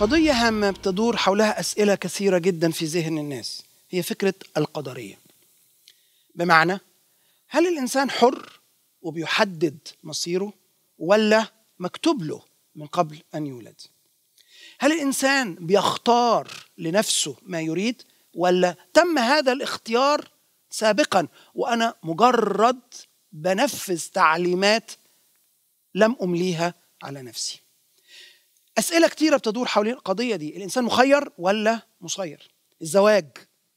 قضية هامة بتدور حولها أسئلة كثيرة جدا في ذهن الناس هي فكرة القدرية بمعنى هل الإنسان حر وبيحدد مصيره ولا مكتوب له من قبل أن يولد هل الإنسان بيختار لنفسه ما يريد ولا تم هذا الاختيار سابقا وأنا مجرد بنفذ تعليمات لم أمليها على نفسي أسئلة كتيرة بتدور حوالين القضية دي الإنسان مخير ولا مسير الزواج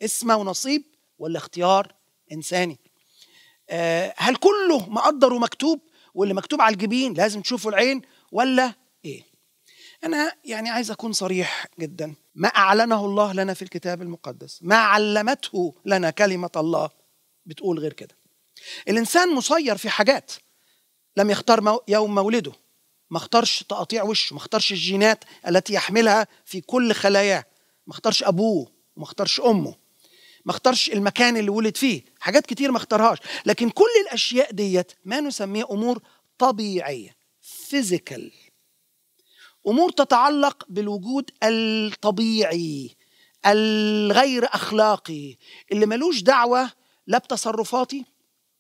اسمه ونصيب ولا اختيار إنساني أه هل كله مقدر ومكتوب واللي مكتوب على الجبين لازم تشوفه العين ولا إيه أنا يعني عايز أكون صريح جدا ما أعلنه الله لنا في الكتاب المقدس ما علمته لنا كلمة الله بتقول غير كده الإنسان مسير في حاجات لم يختار يوم مولده ما اختارش تقطيع وشه ما اختارش الجينات التي يحملها في كل خلاياه ما اختارش ابوه وما اختارش امه ما اختارش المكان اللي ولد فيه حاجات كتير ما اختارهاش لكن كل الاشياء ديت ما نسميها امور طبيعيه فيزيكال امور تتعلق بالوجود الطبيعي الغير اخلاقي اللي ملوش دعوه لا بتصرفاتي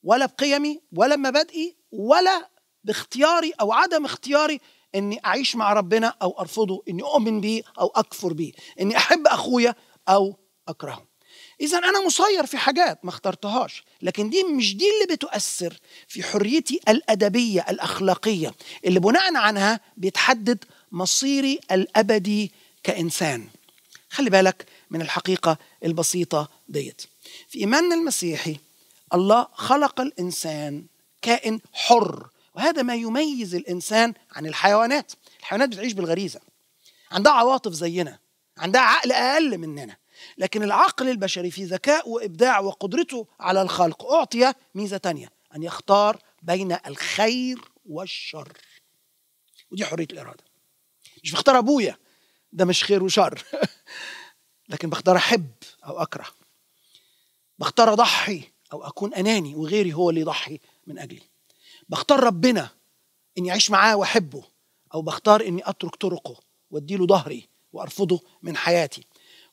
ولا بقيمي ولا بمبادئي ولا باختياري او عدم اختياري اني اعيش مع ربنا او ارفضه اني اؤمن به او اكفر به اني احب اخويا او اكرهه اذا انا مسير في حاجات ما اخترتهاش لكن دي مش دي اللي بتؤثر في حريتي الادبيه الاخلاقيه اللي بناء عنها بيتحدد مصيري الابدي كانسان خلي بالك من الحقيقه البسيطه ديت في ايماننا المسيحي الله خلق الانسان كائن حر وهذا ما يميز الإنسان عن الحيوانات الحيوانات بتعيش بالغريزة عندها عواطف زينا عندها عقل أقل مننا لكن العقل البشري في ذكاء وإبداع وقدرته على الخلق أعطي ميزة تانية أن يختار بين الخير والشر ودي حرية الإرادة مش بختار أبويا ده مش خير وشر لكن بختار أحب أو أكره بختار أضحي أو أكون أناني وغيري هو اللي يضحي من أجلي بختار ربنا اني اعيش معاه واحبه او بختار اني اترك طرقه واديله ظهري وارفضه من حياتي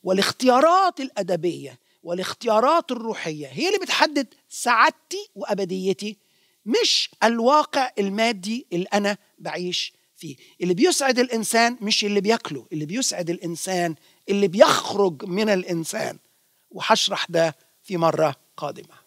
والاختيارات الادبيه والاختيارات الروحيه هي اللي بتحدد سعادتي وابديتي مش الواقع المادي اللي انا بعيش فيه اللي بيسعد الانسان مش اللي بياكله اللي بيسعد الانسان اللي بيخرج من الانسان وهشرح ده في مره قادمه